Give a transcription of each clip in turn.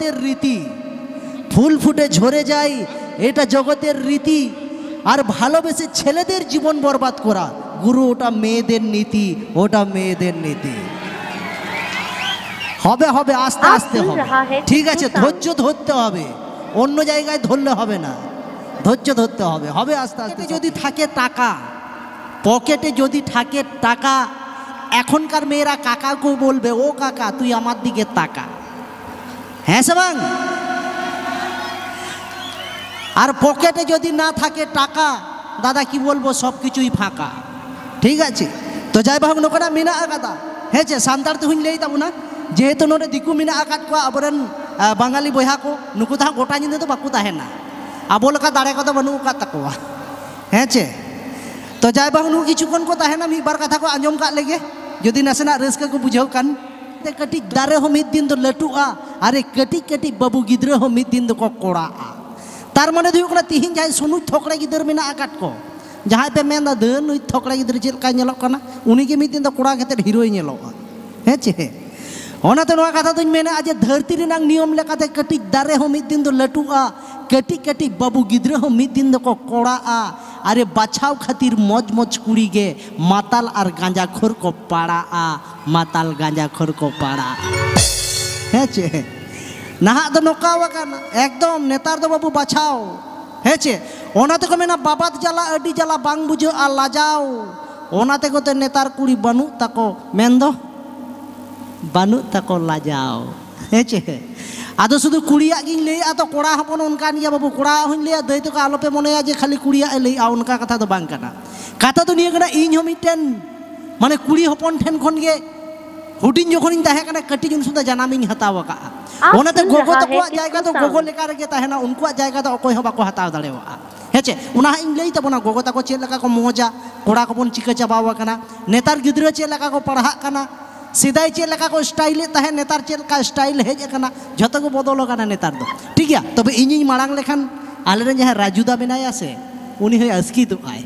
জগতের রীতি ফুল ফুটে ঝরে যায় এটা জগতের রীতি আর ভালোবেসে ছেলেদের জীবন বরবাদ করা গুরু ওটা মেয়েদের নীতি ওটা মেয়েদের নীতি হবে হবে আস্তে আস্তে হবে হ্যাঁ, হ্যাঁ, ঠিক আছে ধৈর্য ধরতে হবে অন্য জায়গায় ধরলে হবে না ধৈর্য ধরতে হবে হবে আস্তে আস্তে যদি থাকে টাকা পকেটে যদি থাকে টাকা এখনকার মেয়েরা কাকাকেও বলবে ও কাকা তুই আমার দিকে তাকা হ্যাঁ সবাং আর পকেটে যদি না থাকে টাকা দাদা কি বলবো সব কিছুই ফাঁকা ঠিক আছে তো যাই ভাব নোকরা মিনা আকাদা হ্যাঁ চে সান্তার তো হুঁজ লেই না যেহেতু নোরে দিকু মিনা আকাদ কো আবরেন বাঙালি বইহা কো নুকু তাহা গোটা নিদে তো বাকু তাহেনা আবো লেখা দাঁড়ে কথা বানু কাত তাকোয়া হ্যাঁ চে তো যাই ভাব নু কিছুক্ষণ কো তাহে না মিবার কথা কো আঞ্জম কাত লেগে যদি নাসেনা রেস্কে কো বুঝাও কান ते कटी दारे हो मिद दिन तो लटुआ अरे कटी कटी बाबू गिद्रे हो मिद दिन को कोड़ा तार माने दो तीन जहाँ सुनु थोकड़ा गिदर में आकाट को जहाँ पे मैं दन नुई थोकड़ा गिदर चलका नेलोकना उन्हीं के मिद दिन तो कोड़ा कहते हीरो नेलोगा है चे ᱚᱱᱟᱛᱮ ᱱᱚᱣᱟ ᱠᱟᱛᱷᱟ ᱫᱚᱧ ᱢᱮᱱᱟ ᱡᱮ ᱫᱷᱟᱹᱨᱛᱤ ᱨᱮᱱᱟᱜ ᱱᱤᱭᱚᱢ ᱞᱮᱠᱟᱛᱮ ᱠᱟᱹᱴᱤᱡ ᱫᱟᱨᱮ ᱦᱚᱸ ᱢᱤᱫ ᱫᱤᱱ ᱫᱚ ᱞᱟᱹᱴᱩᱜᱼᱟ ᱠᱟᱹᱴᱤᱡ ᱠᱟᱹᱴᱤᱡ ᱵᱟᱹᱵᱩ ᱜᱤᱫᱽᱨᱟᱹ ᱦᱚᱸ ᱢᱤᱫ ᱫᱤᱱ ᱫᱚᱠᱚ ᱠᱚᱲᱟᱜᱼᱟ আরে বাছাও খাতির মজ মজ কুড়ি গে মাতাল আর গাঁজা খোর কো পাড়া আ মাতাল গাঁজা খোর কো পাড়া হ্যাঁ চে নাহা তো নোকাও কানা একদম নেতার দো বাবু বাছাও হ্যাঁ চে ওনাতে কমে না বাবাত জ্বালা আডি জ্বালা বাং বুঝো আর লাজাও ওনাতে কো নেতার কুড়ি বানু তাকো মেন দো বানু তাকো লাজাও হ্যাঁ চে আদো শুধু কুড়িয়া গিন লেই আতো কোড়া হপন অনকা নিয়া বাবু কোড়া হইন লেয়া দই তো আলোপে মনে যে খালি কুড়িয়া লেই আ অনকা কথা তো বাং কানা কথা তো নিয়ে কানা ইন হো মিটেন মানে কুড়ি হপন ঠেন খন গে হুডিন যখন ইন তাহে কানা কাটি জুন সুদা জানামিং হাতাও কা ওনাতে গোগো তো কোয়া জায়গা তো গোগো লেকা রেগে তাহেনা উনকুয়া জায়গা তো অকয় হো বাকো হাতাও দাড়েওয়া হেচে উনা ইন লেই তো বনা গোগো তাকো চেল লেকা কো মোজা কোড়া কো বন চিকা চাবাওয়া কানা নেতার গিদ্রে চেল লেকা কো পড়হা কানা sidai chel ka ko style tahe netar chel ka style hej kana joto ko bodolo kana netar do Tiga, tapi ini ini malang, lekan, aliran jah rajuda binaya binay ase uni aski to ay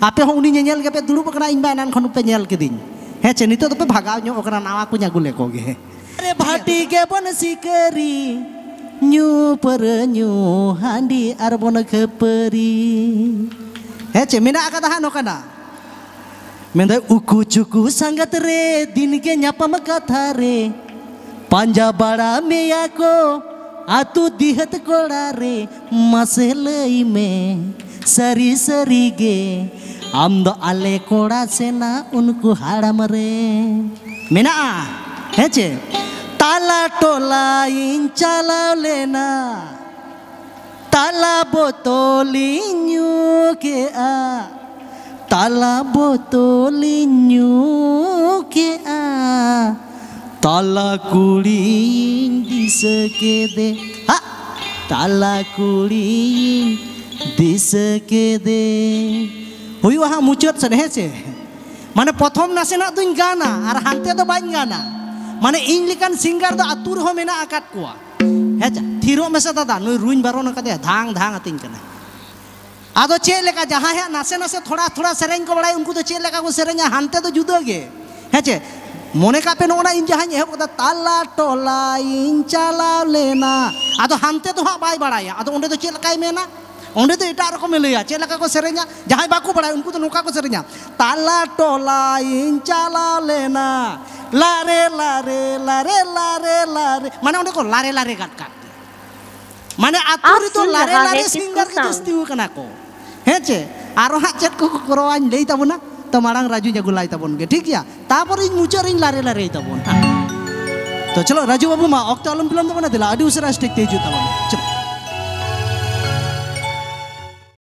ape uni nyel ke dulu durup kana inba nan khon ke din he che nito tobe bhaga nyo okra nawa ko nyagule ko ge re bhati ke bon sikari nyu per nyu handi arbona ke peri he mina akata Mendai uku cuku sangat re dini ke nyapa makata re panja bara me yako atu dihat kola Masih mase lei me sari sari ge amdo ale kora sena unku haram re mena a hece tala tola in chala lena tala botoli nyuke a ah. Tala botol ke a Tala kuling di sekede Tala kuling di sekede Oi wah mucut sadeh se Mane pertam nase nak tuin gana ar hante do bain Mane inglikan singar do atur ho akat kuah Heja tiro mesata da noi ruin baro nak de dang dang ᱟᱫᱚ ᱪᱮᱫ ᱞᱮᱠᱟ ᱡᱟᱦᱟᱸᱭᱟᱜ ᱱᱟᱥᱮ ᱱᱟᱥᱮ ᱛᱷᱚᱲᱟ ᱛᱷᱚᱲᱟ ᱥᱮᱨᱮᱧ ᱠᱚ ᱵᱟᱲᱟᱭ ᱩᱱᱠᱩ ᱫᱚ ᱪᱮᱫ ᱞᱮᱠᱟ ᱠᱚ ᱥᱮᱨᱮᱧᱟ ᱦᱟᱱᱛᱮ ᱫᱚ ᱡᱩᱫᱟᱹ ᱜᱮ ᱦᱮᱸ ᱪᱮ ᱢᱚᱱᱮ ᱠᱟᱜ ᱯᱮ ᱱᱚᱜᱼᱚᱱᱟ ᱤᱧ ᱡᱟᱦᱟᱸᱧ ᱮᱦᱚᱵ ᱠᱟᱫᱟ ᱛᱟᱞᱟ ᱴᱚᱞᱟ ᱤᱧ ᱪᱟᱞᱟᱣ ᱞᱮᱱᱟ ᱟᱫᱚ ᱦᱟᱱᱛᱮ ᱫᱚ ᱦᱟᱸᱜ ᱵᱟᱭ ᱵᱟᱲᱟᱭᱟ ᱟᱫᱚ ᱚᱸᱰᱮ ᱫᱚ ᱪᱮᱫ ᱞᱮᱠᱟᱭ ᱢᱮᱱᱟ ᱚᱸᱰᱮ ᱫᱚ ᱮᱴᱟᱜ ᱨᱚᱠᱚᱢᱮ ᱞᱟᱹᱭᱟ ᱪᱮᱫ ᱞᱮᱠᱟ ᱠᱚ ᱥᱮᱨᱮᱧᱟ ᱡᱟᱦᱟᱸᱭ ᱵᱟᱠᱚ ᱵᱟᱲᱟᱭᱟ ᱩᱱᱠᱩ ᱫᱚ ᱱᱚᱝᱠᱟ ᱠᱚ ᱥᱮᱨᱮᱧᱟ ᱛᱟᱞᱟ ᱴᱚᱞᱟ ᱤᱧ ᱪᱟᱞᱟᱣ ᱞᱮᱱᱟ ᱞᱟᱨᱮ ᱞᱟᱨᱮ ᱞᱟᱨᱮ ᱞᱟᱨᱮ ᱞᱟᱨᱮ ᱢᱟᱱᱮ ᱚᱸᱰᱮ ᱠᱚ ᱞᱟᱨᱮ ᱞᱟᱨᱮ ᱜᱟᱴ ᱠᱟᱜ মানে আতুর তো লারে লারে সিঙ্গার কিতো স্টিউ কানা কো হেচে আরো হাচেত কো করোয়ান লেই তাবো না তো মারাং রাজু জাগু লাই তাবন গে ঠিক ইয়া তারপর ইন মুচার ইন লারে লারে তাবন তো চলো রাজু বাবু মা অক্ত আলম বিলম তাবো না দিলা আডি উসরা স্টিক তেজু তাবো চলো